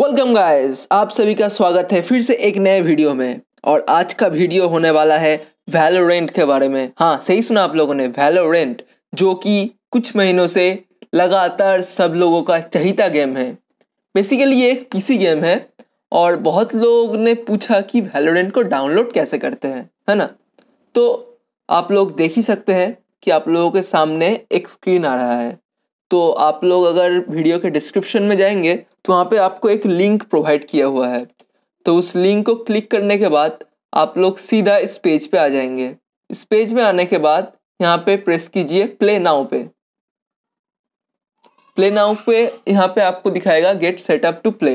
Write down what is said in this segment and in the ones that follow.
welcome guys आप सभी का स्वागत है फिर से एक नए वीडियो में और आज का वीडियो होने वाला है वैलोरेंट के बारे में हाँ सही सुना आप लोगों ने वैलोरेंट जो कि कुछ महीनों से लगातार सब लोगों का चहिता गेम है बेसिकली ये एक पीसी गेम है और बहुत लोग ने पूछा कि वैलोरेंट को डाउनलोड कैसे करते हैं है ना तो आप लोग देख ही सकते हैं कि आप लोगों के सामने एक स्क्रीन आ रहा है तो आप लोग अगर वीडियो के डिस्क्रिप्शन में जाएंगे तो वहाँ पे आपको एक लिंक प्रोवाइड किया हुआ है तो उस लिंक को क्लिक करने के बाद आप लोग सीधा इस पेज पे आ जाएंगे इस पेज में आने के बाद यहाँ पे प्रेस कीजिए प्ले नाउ पे प्ले नाउ पे यहाँ पे आपको दिखाएगा गेट सेटअप टू प्ले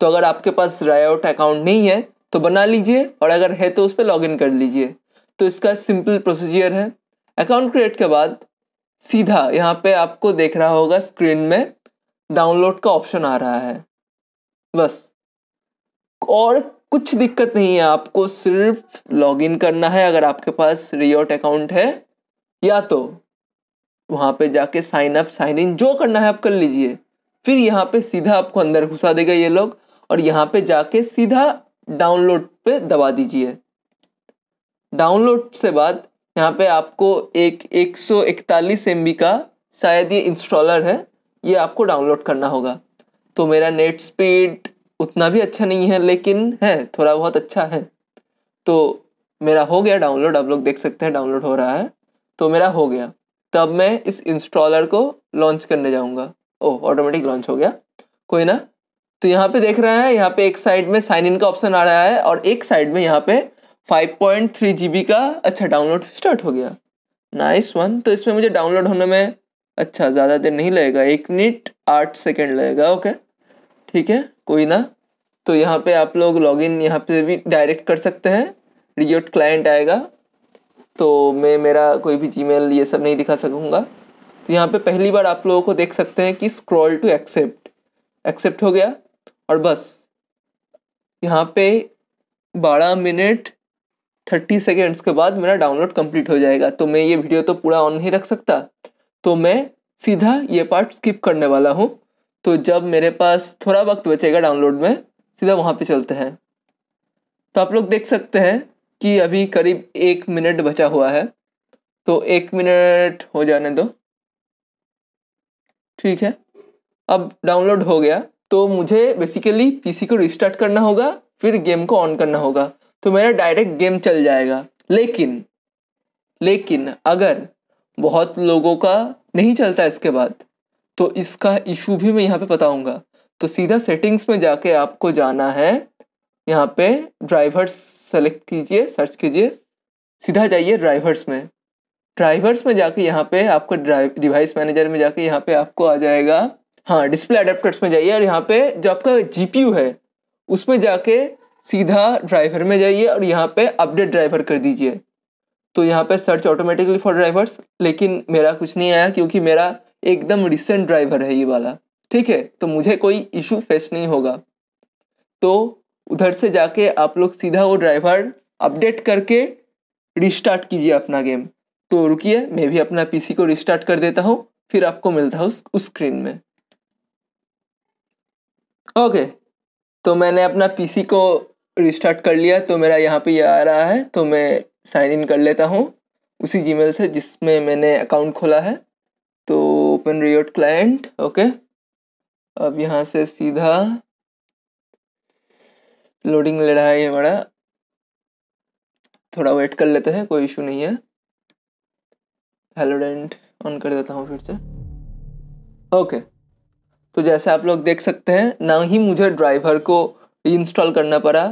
तो अगर आपके पास रायआउट अकाउंट नहीं है तो बना लीजिए और अगर है तो उस पर लॉग कर लीजिए तो इसका सिंपल प्रोसीजर है अकाउंट क्रिएट के बाद सीधा यहाँ पे आपको देख रहा होगा स्क्रीन में डाउनलोड का ऑप्शन आ रहा है बस और कुछ दिक्कत नहीं है आपको सिर्फ लॉगिन करना है अगर आपके पास रियोट अकाउंट है या तो वहाँ पे जाके साइन अप साइन इन जो करना है आप कर लीजिए फिर यहाँ पे सीधा आपको अंदर घुसा देगा ये लोग और यहाँ पे जाके सीधा डाउनलोड पे दबा दीजिए डाउनलोड से बाद यहाँ पे आपको एक 141 सौ का शायद ये इंस्टॉलर है ये आपको डाउनलोड करना होगा तो मेरा नेट स्पीड उतना भी अच्छा नहीं है लेकिन है थोड़ा बहुत अच्छा है तो मेरा हो गया डाउनलोड आप लोग देख सकते हैं डाउनलोड हो रहा है तो मेरा हो गया तब मैं इस इंस्टॉलर को लॉन्च करने जाऊँगा ओह ऑटोमेटिक लॉन्च हो गया कोई ना तो यहाँ पे देख रहे हैं यहाँ पे एक साइड में साइन इन का ऑप्शन आ रहा है और एक साइड में यहाँ पे 5.3 बी का अच्छा डाउनलोड स्टार्ट हो गया नाइस वन तो इसमें मुझे डाउनलोड होने में अच्छा ज़्यादा देर नहीं लगेगा एक मिनट आठ सेकेंड लगेगा ओके ठीक है कोई ना तो यहाँ पे आप लोग लॉगिन यहाँ पे भी डायरेक्ट कर सकते हैं रियोट क्लाइंट आएगा तो मैं मेरा कोई भी जीमेल ये सब नहीं दिखा सकूँगा तो यहाँ पे पहली बार आप लोगों को देख सकते हैं कि स्क्रॉल टू एक्सेप्ट एक्सेप्ट हो गया और बस यहाँ पे बारह मिनट थर्टी सेकेंड्स के बाद मेरा डाउनलोड कंप्लीट हो जाएगा तो मैं ये वीडियो तो पूरा ऑन नहीं रख सकता तो मैं सीधा ये पार्ट स्किप करने वाला हूँ तो जब मेरे पास थोड़ा वक्त बचेगा डाउनलोड में सीधा वहाँ पे चलते हैं तो आप लोग देख सकते हैं कि अभी करीब एक मिनट बचा हुआ है तो एक मिनट हो जाने दो ठीक है अब डाउनलोड हो गया तो मुझे बेसिकली पीसी को रिस्टार्ट करना होगा फिर गेम को ऑन करना होगा तो मेरा डायरेक्ट गेम चल जाएगा लेकिन लेकिन अगर बहुत लोगों का नहीं चलता इसके बाद तो इसका इशू भी मैं यहाँ पे बताऊँगा तो सीधा सेटिंग्स में जाके आपको जाना है यहाँ पे ड्राइवर्स सेलेक्ट कीजिए सर्च कीजिए सीधा जाइए ड्राइवर्स में ड्राइवर्स में जाके यहाँ पे आपको ड्राइव डिवाइस मैनेजर में जाके यहाँ पे आपको आ जाएगा हाँ डिस्प्ले अडेप्टर्स में जाइए और यहाँ पे जो आपका जी है उसमें जाके सीधा ड्राइवर में जाइए और यहाँ पे अपडेट ड्राइवर कर दीजिए तो यहाँ पे सर्च ऑटोमेटिकली फॉर ड्राइवर्स लेकिन मेरा कुछ नहीं आया क्योंकि मेरा एकदम रिसेंट ड्राइवर है ये वाला ठीक है तो मुझे कोई इशू फेस नहीं होगा तो उधर से जाके आप लोग सीधा वो ड्राइवर अपडेट करके रिस्टार्ट कीजिए अपना गेम तो रुकिए मैं भी अपना पीसी को रिस्टार्ट कर देता हूँ फिर आपको मिलता हूँ उस स्क्रीन में ओके तो मैंने अपना पीसी को रिस्टार्ट कर लिया तो मेरा यहाँ पे ये यह आ रहा है तो मैं साइन इन कर लेता हूँ उसी जी से जिसमें मैंने अकाउंट खोला है तो ओपन रियोट क्लाइंट ओके अब यहाँ से सीधा लोडिंग ले रहा है ये हमारा थोड़ा वेट कर लेते हैं कोई इशू नहीं है हेलो डेंट ऑन कर देता हूँ फिर से ओके तो जैसे आप लोग देख सकते हैं ना ही मुझे ड्राइवर को इंस्टॉल करना पड़ा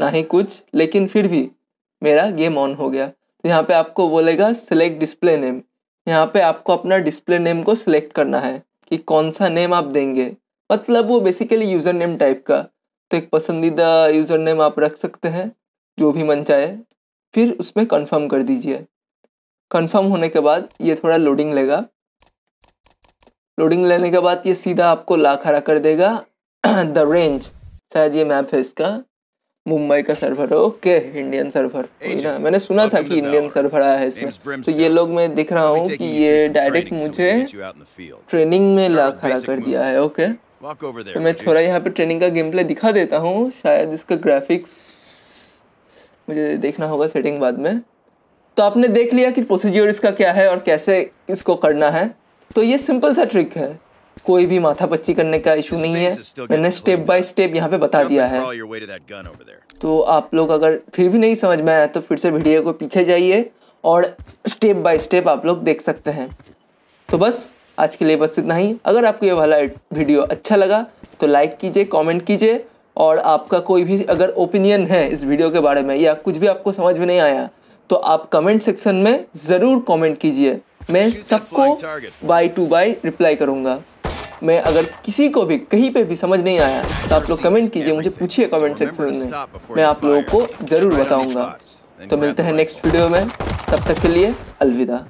ना ही कुछ लेकिन फिर भी मेरा गेम ऑन हो गया तो यहाँ पे आपको बोलेगा सिलेक्ट डिस्प्ले नेम यहाँ पे आपको अपना डिस्प्ले नेम को सिलेक्ट करना है कि कौन सा नेम आप देंगे मतलब वो बेसिकली यूज़र नेम टाइप का तो एक पसंदीदा यूज़र नेम आप रख सकते हैं जो भी मन चाहे फिर उसमें कन्फर्म कर दीजिए कन्फर्म होने के बाद ये थोड़ा लोडिंग लेगा लोडिंग लेने के बाद ये सीधा आपको ला खड़ा कर देगा द रेंज शायद ये मैप है इसका मुंबई का सर्वर है ओके इंडियन सर्वर मैंने सुना था कि इंडियन सर्वर आया है इसमें तो ये लोग मैं दिख रहा हूँ कि ये डायरेक्ट मुझे ट्रेनिंग में ला खड़ा कर दिया है ओके तो मैं थोड़ा यहाँ पे ट्रेनिंग का गेम प्ले दिखा देता हूँ शायद इसका ग्राफिक्स मुझे देखना होगा सेटिंग बाद में तो आपने देख लिया कि प्रोसीजर इसका क्या है और कैसे इसको करना है तो ये सिंपल सा ट्रिक है कोई भी माथा पच्ची करने का इशू नहीं है मैंने स्टेप बाय स्टेप यहाँ पे बता दिया है तो आप लोग अगर फिर भी नहीं समझ में आया तो फिर से वीडियो को पीछे जाइए और स्टेप बाय स्टेप आप लोग देख सकते हैं तो बस आज के लिए बस इतना ही अगर आपको ये वाला वीडियो अच्छा लगा तो लाइक कीजिए कॉमेंट कीजिए और आपका कोई भी अगर ओपिनियन है इस वीडियो के बारे में या कुछ भी आपको समझ में नहीं आया तो आप कमेंट सेक्शन में ज़रूर कॉमेंट कीजिए मैं सबको बाई टू बाई रिप्लाई करूँगा मैं अगर किसी को भी कहीं पे भी समझ नहीं आया तो आप लोग कमेंट कीजिए मुझे पूछिए कमेंट सेक्शन में मैं आप लोगों को ज़रूर बताऊँगा तो मिलते हैं नेक्स्ट वीडियो में तब तक के लिए अलविदा